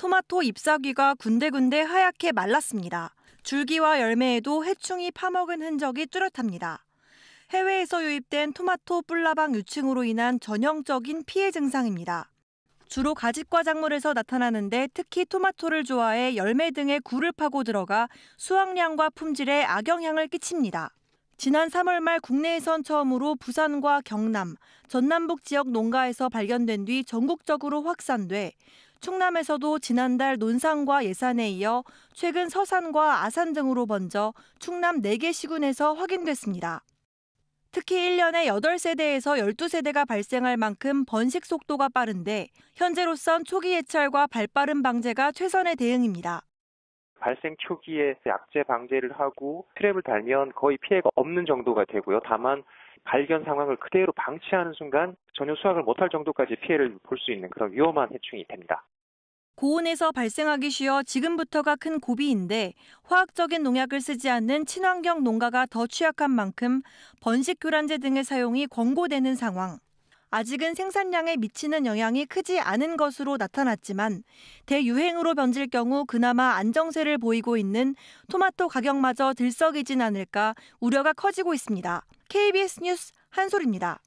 토마토 잎사귀가 군데군데 하얗게 말랐습니다. 줄기와 열매에도 해충이 파먹은 흔적이 뚜렷합니다. 해외에서 유입된 토마토 뿔라방 유충으로 인한 전형적인 피해 증상입니다. 주로 가지과 작물에서 나타나는데 특히 토마토를 좋아해 열매 등에 굴을 파고 들어가 수확량과 품질에 악영향을 끼칩니다. 지난 3월 말 국내에선 처음으로 부산과 경남, 전남북 지역 농가에서 발견된 뒤 전국적으로 확산돼 충남에서도 지난달 논산과 예산에 이어 최근 서산과 아산 등으로 번져 충남 4개 시군에서 확인됐습니다. 특히 1년에 8세대에서 12세대가 발생할 만큼 번식 속도가 빠른데 현재로선 초기 예찰과 발빠른 방제가 최선의 대응입니다. 발생 초기에 약제 방제를 하고 트랩을 달면 거의 피해가 없는 정도가 되고요. 다만 발견 상황을 그대로 방치하는 순간 전혀 수확을 못할 정도까지 피해를 볼 수 있는 그런 위험한 해충이 됩니다. 고온에서 발생하기 쉬어 지금부터가 큰 고비인데 화학적인 농약을 쓰지 않는 친환경 농가가 더 취약한 만큼 번식 교란제 등의 사용이 권고되는 상황. 아직은 생산량에 미치는 영향이 크지 않은 것으로 나타났지만 대유행으로 변질 경우 그나마 안정세를 보이고 있는 토마토 가격마저 들썩이진 않을까 우려가 커지고 있습니다. KBS 뉴스 한솔입니다.